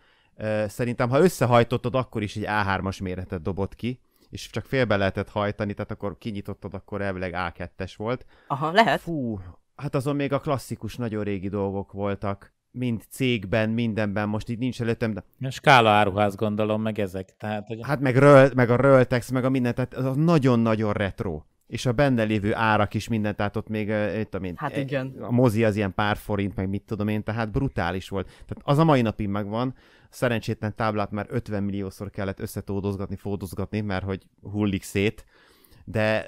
szerintem, ha összehajtottad, akkor is egy A3-as méretet dobott ki, és csak félbe lehetett hajtani, tehát akkor kinyitottad, akkor elvileg A2-es volt. Aha, lehet. Fú, hát azon még a klasszikus, nagyon régi dolgok voltak mind cégben, mindenben, most itt nincs előttem. De... A skála áruház gondolom, meg ezek. Tehát, hogy... Hát meg, röl, meg a Röltex, meg a minden, tehát az nagyon-nagyon retro. És a benne lévő árak is minden, tehát ott még, itt a hát e- igen. a mozi az ilyen pár forint, meg mit tudom én, tehát brutális volt. Tehát az a mai napig megvan, szerencsétlen táblát már 50 milliószor kellett összetódozgatni, fódozgatni, mert hogy hullik szét, de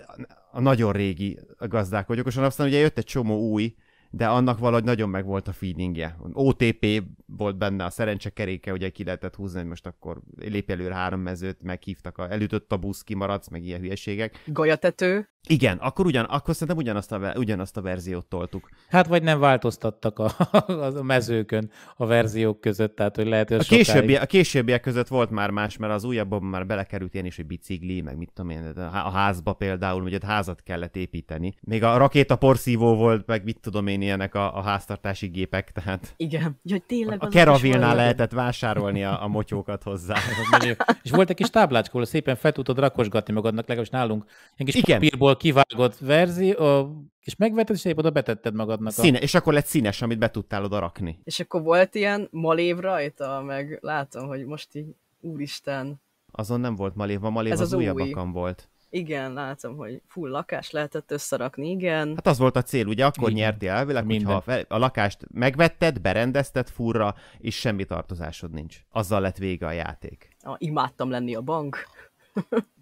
a nagyon régi gazdák vagyok, és aztán ugye jött egy csomó új, de annak valahogy nagyon meg volt a feelingje. OTP volt benne a szerencsekeréke, ugye ki lehetett húzni, hogy most akkor lépj előre három mezőt, meghívtak, a, elütött a busz, kimaradsz, meg ilyen hülyeségek. Golyatető. Igen, akkor, ugyan, akkor szerintem ugyanazt a, ugyanazt a verziót toltuk. Hát vagy nem változtattak a, a mezőkön a verziók között, tehát hogy lehet, hogy a, sokáig... későbbi, a későbbiek között volt már más, mert az újabban már belekerült ilyen is, hogy bicikli, meg mit tudom én, a házba például, ugye hát házat kellett építeni. Még a rakéta porszívó volt, meg mit tudom én, én ilyenek a, a háztartási gépek, tehát Igen, tényleg a, a keravilnál lehetett vásárolni a, a motyókat hozzá. és volt egy kis táblácskó, szépen fel tudtad rakosgatni magadnak, legalábbis nálunk egy kis Igen. papírból kivágott verzió, és megvetted, és épp oda betetted magadnak. A... Színe, és akkor lett színes, amit be tudtál oda rakni. És akkor volt ilyen malév rajta, meg látom, hogy most így úristen. Azon nem volt malév, a malév Ez az, az új. volt. Igen, látom, hogy full lakást lehetett összerakni, igen. Hát az volt a cél, ugye akkor igen. nyertél elvileg, Minden. hogyha a lakást megvetted, berendezted furra, és semmi tartozásod nincs. Azzal lett vége a játék. A, imádtam lenni a bank.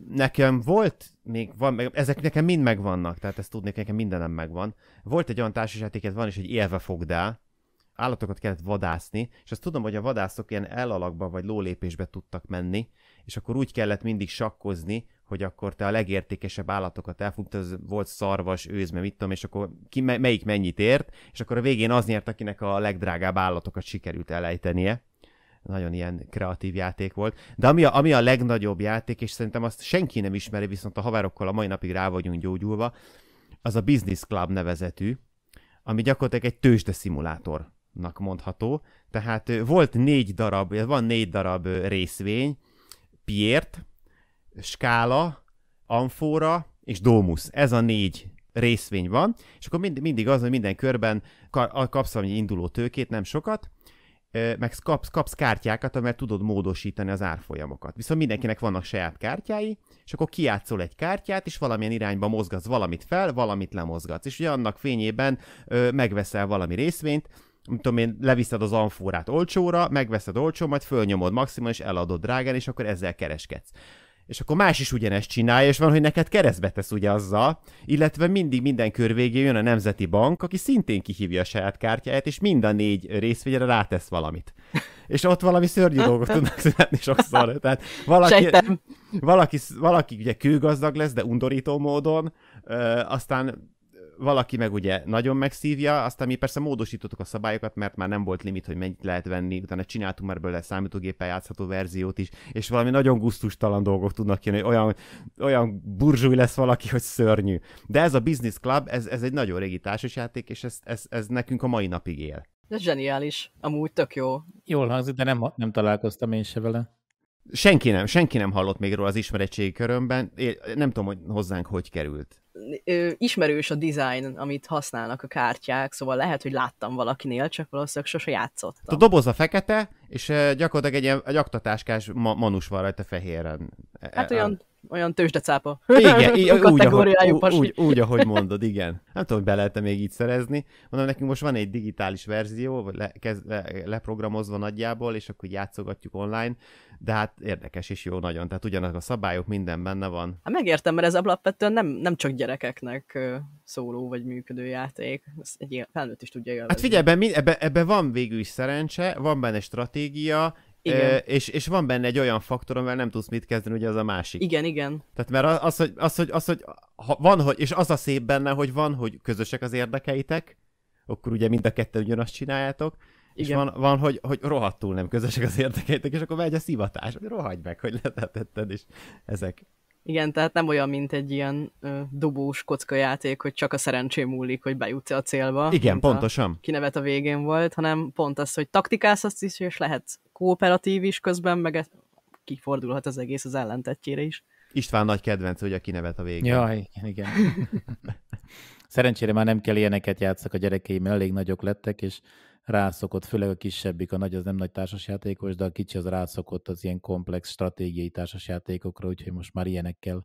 nekem volt, még van, meg, ezek nekem mind megvannak, tehát ezt tudnék, nekem mindenem megvan. Volt egy olyan társasjátéket, van is, hogy élve el, állatokat kellett vadászni, és azt tudom, hogy a vadászok ilyen elalakba vagy lólépésbe tudtak menni, és akkor úgy kellett mindig sakkozni, hogy akkor te a legértékesebb állatokat elfogtad, volt szarvas, őzme, mit tudom, és akkor ki, melyik mennyit ért, és akkor a végén az nyert, akinek a legdrágább állatokat sikerült elejtenie. Nagyon ilyen kreatív játék volt. De ami a, ami a legnagyobb játék, és szerintem azt senki nem ismeri, viszont a haverokkal a mai napig rá vagyunk gyógyulva, az a Business Club nevezetű, ami gyakorlatilag egy tőzsde szimulátornak mondható. Tehát volt négy darab, van négy darab részvény, Piért, skála, amfóra és domus. Ez a négy részvény van, és akkor mind, mindig az, hogy minden körben kapsz valami induló tőkét, nem sokat, meg kapsz, kapsz kártyákat, amelyet tudod módosítani az árfolyamokat. Viszont mindenkinek vannak saját kártyái, és akkor kiátszol egy kártyát, és valamilyen irányba mozgatsz valamit fel, valamit lemozgatsz. És ugye annak fényében ö, megveszel valami részvényt, nem tudom én, leviszed az amforát olcsóra, megveszed olcsó, majd fölnyomod maximum, és eladod drágán, és akkor ezzel kereskedsz és akkor más is ugyanezt csinálja, és van, hogy neked keresztbe tesz ugye azzal, illetve mindig minden kör végén jön a Nemzeti Bank, aki szintén kihívja a saját kártyáját, és mind a négy részvényre rátesz valamit. És ott valami szörnyű dolgok tudnak születni sokszor. Tehát valaki, valaki, valaki ugye kőgazdag lesz, de undorító módon, ö, aztán valaki meg ugye nagyon megszívja, aztán mi persze módosítottuk a szabályokat, mert már nem volt limit, hogy mennyit lehet venni, utána csináltunk már belőle számítógéppel játszható verziót is, és valami nagyon gusztustalan dolgok tudnak jönni, hogy olyan, olyan burzsúj lesz valaki, hogy szörnyű. De ez a Business Club, ez, ez egy nagyon régi társasjáték, és ez, ez, ez nekünk a mai napig él. Ez zseniális, amúgy tök jó. Jól hangzik, de nem, nem találkoztam én se vele. Senki nem, senki nem hallott még róla az ismeretségi körömben. Én nem tudom, hogy hozzánk hogy került. Ismerős a design, amit használnak a kártyák, szóval lehet, hogy láttam valakinél, csak valószínűleg sose játszottam. A doboz a fekete, és gyakorlatilag egy ilyen egy aktatáskás ma- manus van rajta fehéren. E, hát e, olyan, olyan tőzsdecápa. Igen, így, úgy, ahogy, úgy, úgy, ahogy mondod, igen. Nem tudom, hogy be lehet még így szerezni. Mondom, nekünk most van egy digitális verzió, le, kez, le, leprogramozva nagyjából, és akkor játszogatjuk online de hát érdekes és jó nagyon, tehát ugyanak a szabályok, minden benne van. Hát megértem, mert ez alapvetően nem, nem csak gyerekeknek szóló vagy működő játék, Ez egy felnőtt is tudja élvezni. Hát figyelj, ebben, ebben, ebbe van végül is szerencse, van benne stratégia, igen. És, és van benne egy olyan faktor, amivel nem tudsz mit kezdeni, ugye az a másik. Igen, igen. Tehát mert az, hogy, az, hogy, az, hogy ha van, hogy, és az a szép benne, hogy van, hogy közösek az érdekeitek, akkor ugye mind a kettő ugyanazt csináljátok, igen. És van, van hogy, hogy rohadtul nem közösek az érdekeitek, és akkor megy a szivatás, hogy rohadj meg, hogy letetetted, és ezek. Igen, tehát nem olyan, mint egy ilyen ö, dobós kockajáték, hogy csak a szerencsém múlik, hogy bejutsz a célba. Igen, pontosan. A kinevet a végén volt, hanem pont az, hogy taktikálsz azt is, és lehet kooperatív is közben, meg ez, kifordulhat az egész az ellentetjére is. István nagy kedvenc, hogy a kinevet a végén. Jaj, igen, igen. Szerencsére már nem kell ilyeneket játszak a gyerekeim elég nagyok lettek, és rászokott, főleg a kisebbik, a nagy az nem nagy társasjátékos, de a kicsi az rászokott az ilyen komplex stratégiai társasjátékokra, úgyhogy most már ilyenekkel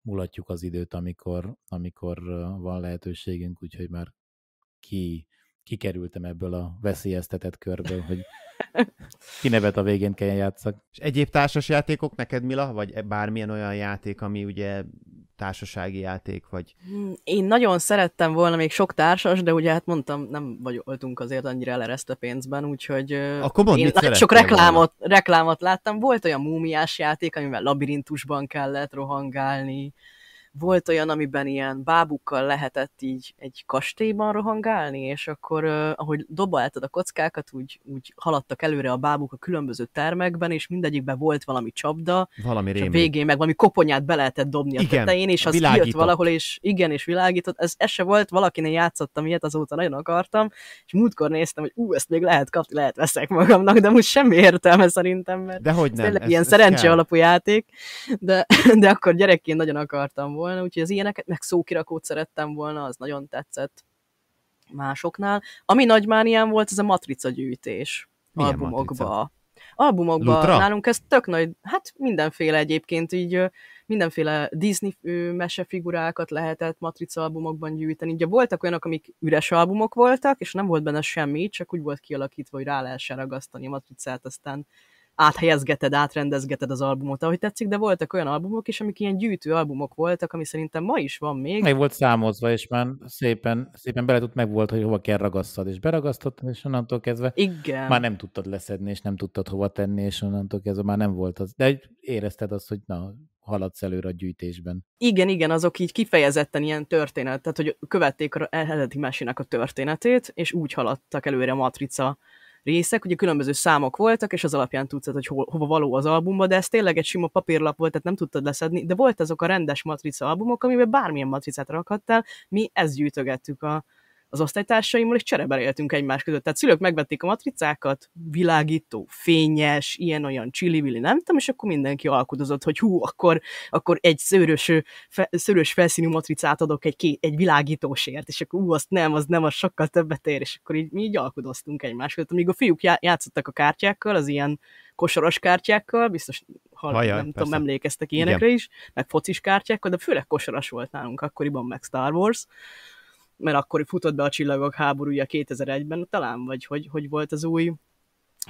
mulatjuk az időt, amikor, amikor van lehetőségünk, úgyhogy már ki, kikerültem ebből a veszélyeztetett körből, hogy kinevet a végén kelljen játszak. És egyéb társas játékok neked, Mila, vagy e-, bármilyen olyan játék, ami ugye társasági játék, vagy... Én nagyon szerettem volna még sok társas, de ugye hát mondtam, nem voltunk azért annyira eleresztve pénzben, úgyhogy Akkor mond, én nagyon sok reklámot, volna? reklámot láttam. Volt olyan múmiás játék, amivel labirintusban kellett rohangálni, volt olyan, amiben ilyen bábukkal lehetett így egy kastélyban rohangálni, és akkor ahogy dobáltad a kockákat, úgy, úgy haladtak előre a bábuk a különböző termekben, és mindegyikben volt valami csapda, valami és a végén meg valami koponyát be lehetett dobni igen, a tetején, és az kijött valahol, és igen, és világított. Ez, ez se volt, valakinél játszottam ilyet, azóta nagyon akartam, és múltkor néztem, hogy ú, ezt még lehet kapni, lehet veszek magamnak, de most semmi értelme szerintem, mert de hogy nem, ez, ilyen ez szerencse kell. alapú játék, de, de akkor gyerekként nagyon akartam volna, úgyhogy az ilyeneket, meg szókirakót szerettem volna, az nagyon tetszett másoknál. Ami nagy mániám volt, ez a matrica gyűjtés Milyen albumokba. Matrica? Albumokba Lutra? nálunk ez tök nagy, hát mindenféle egyébként, így mindenféle Disney mesefigurákat lehetett matrica albumokban gyűjteni. Ugye voltak olyanok, amik üres albumok voltak, és nem volt benne semmi, csak úgy volt kialakítva, hogy rá lehessen ragasztani a matricát, aztán áthelyezgeted, átrendezgeted az albumot, ahogy tetszik, de voltak olyan albumok is, amik ilyen gyűjtő albumok voltak, ami szerintem ma is van még. Meg volt számozva, és már szépen, szépen bele tudt, meg volt, hogy hova kell ragasztad, és beragasztottad, és onnantól kezdve Igen. már nem tudtad leszedni, és nem tudtad hova tenni, és onnantól kezdve már nem volt az. De érezted azt, hogy na, haladsz előre a gyűjtésben. Igen, igen, azok így kifejezetten ilyen történet, tehát hogy követték a eredeti mesének a történetét, és úgy haladtak előre a matrica részek, ugye különböző számok voltak, és az alapján tudtad, hogy hol, hova való az albumba, de ez tényleg egy sima papírlap volt, tehát nem tudtad leszedni, de volt azok a rendes matrica albumok, amiben bármilyen matricát rakhattál, mi ezt gyűjtögettük a, az osztálytársaimmal, és csereberéltünk egymás között. Tehát szülők megvették a matricákat, világító, fényes, ilyen-olyan csili-vili, nem tudom, és akkor mindenki alkudozott, hogy hú, akkor, akkor egy szőrös, fe, szőrös felszínű matricát adok egy, két egy világítósért, és akkor ú, azt nem, az nem, az sokkal többet ér, és akkor így, mi így alkudoztunk egymás között. Amíg a fiúk já, játszottak a kártyákkal, az ilyen kosaras kártyákkal, biztos hall, nem persze. tudom, emlékeztek ilyenekre Igen. is, meg focis kártyákkal, de főleg kosaras volt nálunk akkoriban, meg Star Wars, mert akkor futott be a csillagok háborúja 2001-ben talán, vagy hogy, hogy volt az új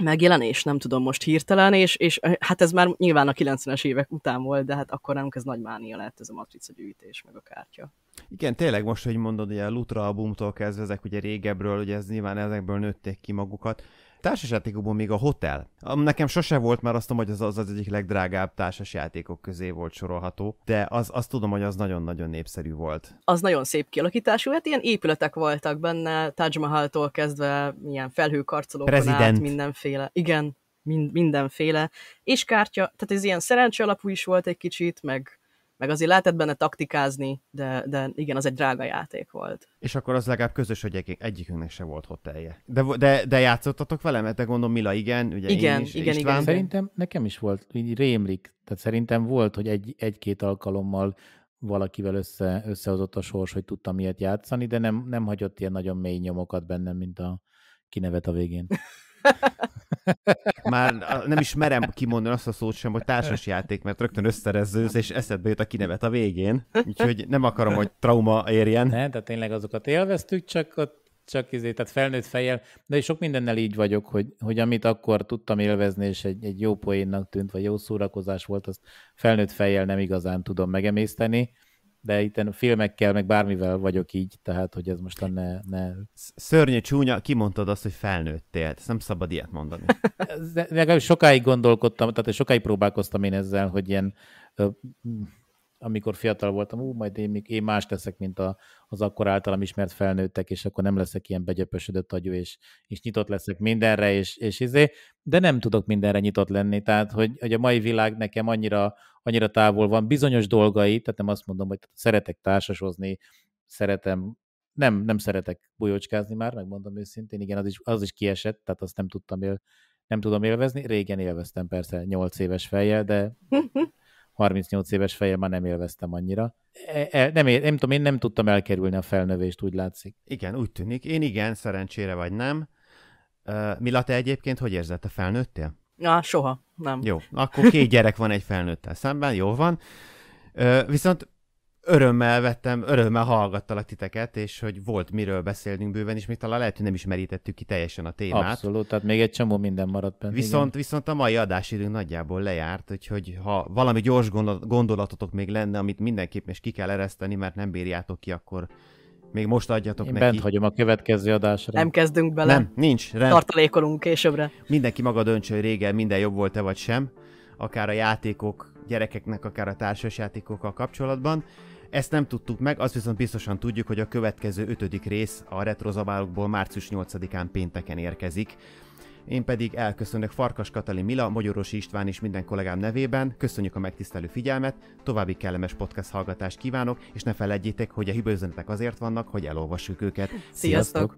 megjelenés, nem tudom most hirtelen, és, és eh, hát ez már nyilván a 90-es évek után volt, de hát akkor nem ez nagy mánia lett ez a matrica gyűjtés, meg a kártya. Igen, tényleg most, hogy mondod, ugye a Lutra albumtól kezdve ezek ugye régebről, ugye ez nyilván ezekből nőtték ki magukat, Társasjátékokból még a Hotel. Nekem sose volt, mert azt tudom, hogy az az, az egyik legdrágább társasjátékok közé volt sorolható, de az, azt tudom, hogy az nagyon-nagyon népszerű volt. Az nagyon szép kialakítású, hát ilyen épületek voltak benne, Taj Mahal-tól kezdve ilyen felhőkarcolókon President. át, mindenféle. Igen, mind, mindenféle. És kártya, tehát ez ilyen szerencse alapú is volt egy kicsit, meg meg azért lehetett benne taktikázni, de, de igen, az egy drága játék volt. És akkor az legalább közös, hogy egy, egyikünknek se volt hotelje. De, de, de játszottatok vele? Mert de gondolom Mila igen, ugye igen, én is, igen, István. igen. Szerintem nekem is volt, így rémlik. Tehát szerintem volt, hogy egy, egy-két alkalommal valakivel össze, összehozott a sors, hogy tudtam ilyet játszani, de nem, nem hagyott ilyen nagyon mély nyomokat bennem, mint a kinevet a végén. Már nem is merem kimondani azt a szót sem, hogy társasjáték, mert rögtön összerezzőz, és eszedbe jut a kinevet a végén. Úgyhogy nem akarom, hogy trauma érjen. Nem, tehát tényleg azokat élveztük, csak ott csak izé, tehát felnőtt fejjel, de sok mindennel így vagyok, hogy, hogy amit akkor tudtam élvezni, és egy, egy jó poénnak tűnt, vagy jó szórakozás volt, azt felnőtt fejjel nem igazán tudom megemészteni, de itt filmekkel, meg bármivel vagyok így, tehát hogy ez most ne... ne... Szörnyű csúnya, kimondtad azt, hogy felnőttél, ezt nem szabad ilyet mondani. Legalább sokáig gondolkodtam, tehát sokáig próbálkoztam én ezzel, hogy ilyen amikor fiatal voltam, ú, majd én, én más leszek, mint a, az akkor általam ismert felnőttek, és akkor nem leszek ilyen begyöpösödött agyú, és, és nyitott leszek mindenre, és, és izé, de nem tudok mindenre nyitott lenni, tehát hogy, hogy a mai világ nekem annyira, annyira távol van, bizonyos dolgai, tehát nem azt mondom, hogy szeretek társasozni, szeretem nem, nem szeretek bujócskázni már, megmondom őszintén, igen, az is, az is kiesett, tehát azt nem tudtam él, nem tudom élvezni. Régen élveztem persze, nyolc éves fejjel, de 38 éves fejem már nem élveztem annyira. E, e, nem, nem, nem tudom, én nem tudtam elkerülni a felnövést, úgy látszik. Igen, úgy tűnik. Én igen, szerencsére vagy nem. Uh, Mila, te egyébként hogy érzed, te felnőttél? Na soha, nem. Jó, akkor két gyerek van egy felnőttel szemben, jó van. Uh, viszont örömmel vettem, örömmel hallgattalak titeket, és hogy volt miről beszélnünk bőven, és még talán lehet, hogy nem ismerítettük ki teljesen a témát. Abszolút, tehát még egy csomó minden maradt benne. Viszont, viszont a mai adásidőnk nagyjából lejárt, úgyhogy ha valami gyors gondolatotok még lenne, amit mindenképp és ki kell ereszteni, mert nem bírjátok ki, akkor még most adjatok Én neki. bent hagyom a következő adásra. Nem kezdünk bele. Nem, nincs. Rend. Tartalékolunk későbbre. Mindenki maga döntse, hogy régen minden jobb volt-e vagy sem, akár a játékok gyerekeknek, akár a társasjátékokkal kapcsolatban. Ezt nem tudtuk meg, azt viszont biztosan tudjuk, hogy a következő ötödik rész a retrozabálokból március 8-án pénteken érkezik. Én pedig elköszönök Farkas Katalin Mila, Magyorosi István és minden kollégám nevében. Köszönjük a megtisztelő figyelmet, további kellemes podcast hallgatást kívánok, és ne felejtjétek, hogy a hibőzenetek azért vannak, hogy elolvassuk őket. Sziasztok! Sziasztok!